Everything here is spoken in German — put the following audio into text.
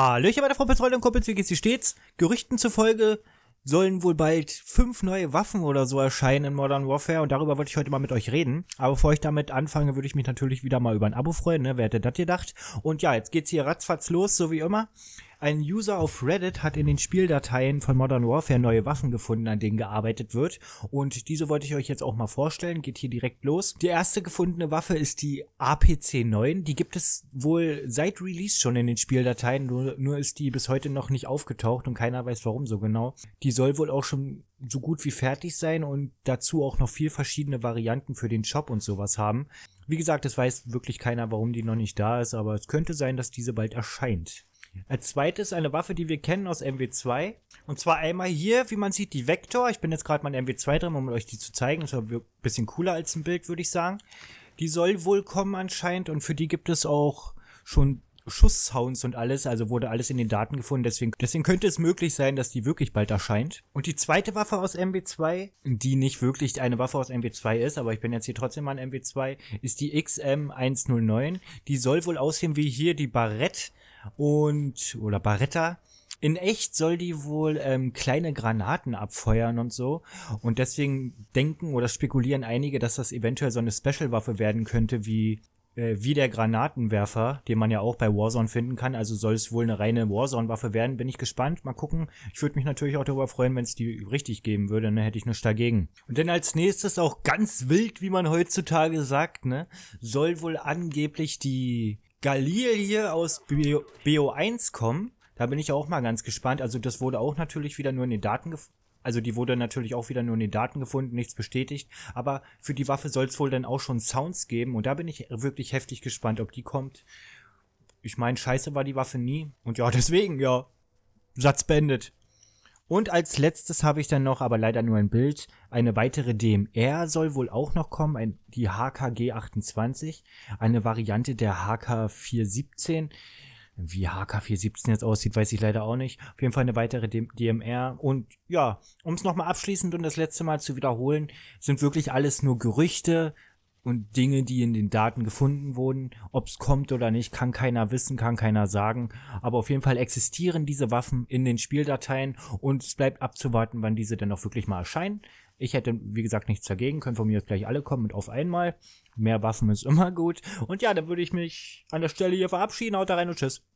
Hallöchen, meine Kumpelsfreunde und Kumpels, wie geht's dir stets? Gerüchten zufolge sollen wohl bald fünf neue Waffen oder so erscheinen in Modern Warfare und darüber wollte ich heute mal mit euch reden. Aber bevor ich damit anfange, würde ich mich natürlich wieder mal über ein Abo freuen, ne? Wer hätte das gedacht? Und ja, jetzt geht's hier ratzfatz los, so wie immer. Ein User auf Reddit hat in den Spieldateien von Modern Warfare neue Waffen gefunden, an denen gearbeitet wird. Und diese wollte ich euch jetzt auch mal vorstellen. Geht hier direkt los. Die erste gefundene Waffe ist die APC-9. Die gibt es wohl seit Release schon in den Spieldateien, nur, nur ist die bis heute noch nicht aufgetaucht und keiner weiß warum so genau. Die soll wohl auch schon so gut wie fertig sein und dazu auch noch viel verschiedene Varianten für den Shop und sowas haben. Wie gesagt, es weiß wirklich keiner, warum die noch nicht da ist, aber es könnte sein, dass diese bald erscheint. Als zweites eine Waffe, die wir kennen aus MW2. Und zwar einmal hier, wie man sieht, die Vector. Ich bin jetzt gerade mal in MW2 drin, um euch die zu zeigen. Das ist aber ein bisschen cooler als ein Bild, würde ich sagen. Die soll wohl kommen anscheinend und für die gibt es auch schon Schusssounds und alles, also wurde alles in den Daten gefunden, deswegen, deswegen könnte es möglich sein, dass die wirklich bald erscheint. Und die zweite Waffe aus MW2, die nicht wirklich eine Waffe aus MW2 ist, aber ich bin jetzt hier trotzdem mal in MW2, ist die XM109. Die soll wohl aussehen wie hier die Barrett, und oder Barretta. In echt soll die wohl ähm, kleine Granaten abfeuern und so. Und deswegen denken oder spekulieren einige, dass das eventuell so eine Special-Waffe werden könnte, wie, äh, wie der Granatenwerfer, den man ja auch bei Warzone finden kann. Also soll es wohl eine reine Warzone-Waffe werden, bin ich gespannt. Mal gucken. Ich würde mich natürlich auch darüber freuen, wenn es die richtig geben würde, Dann ne? Hätte ich nichts dagegen. Und dann als nächstes auch ganz wild, wie man heutzutage sagt, ne? Soll wohl angeblich die Galilie aus BO1 kommen. Da bin ich auch mal ganz gespannt. Also das wurde auch natürlich wieder nur in den Daten gefunden. Also die wurde natürlich auch wieder nur in den Daten gefunden, nichts bestätigt. Aber für die Waffe soll es wohl dann auch schon Sounds geben. Und da bin ich wirklich heftig gespannt, ob die kommt. Ich meine, scheiße war die Waffe nie. Und ja, deswegen, ja. Satz beendet. Und als letztes habe ich dann noch, aber leider nur ein Bild, eine weitere DMR soll wohl auch noch kommen, ein, die HKG 28, eine Variante der HK 417. Wie HK 417 jetzt aussieht, weiß ich leider auch nicht. Auf jeden Fall eine weitere DMR. Und ja, um es nochmal abschließend und das letzte Mal zu wiederholen, sind wirklich alles nur Gerüchte und Dinge, die in den Daten gefunden wurden. Ob es kommt oder nicht, kann keiner wissen, kann keiner sagen. Aber auf jeden Fall existieren diese Waffen in den Spieldateien und es bleibt abzuwarten, wann diese denn auch wirklich mal erscheinen. Ich hätte, wie gesagt, nichts dagegen. Können von mir jetzt gleich alle kommen und auf einmal. Mehr Waffen ist immer gut. Und ja, dann würde ich mich an der Stelle hier verabschieden. Haut da rein und tschüss.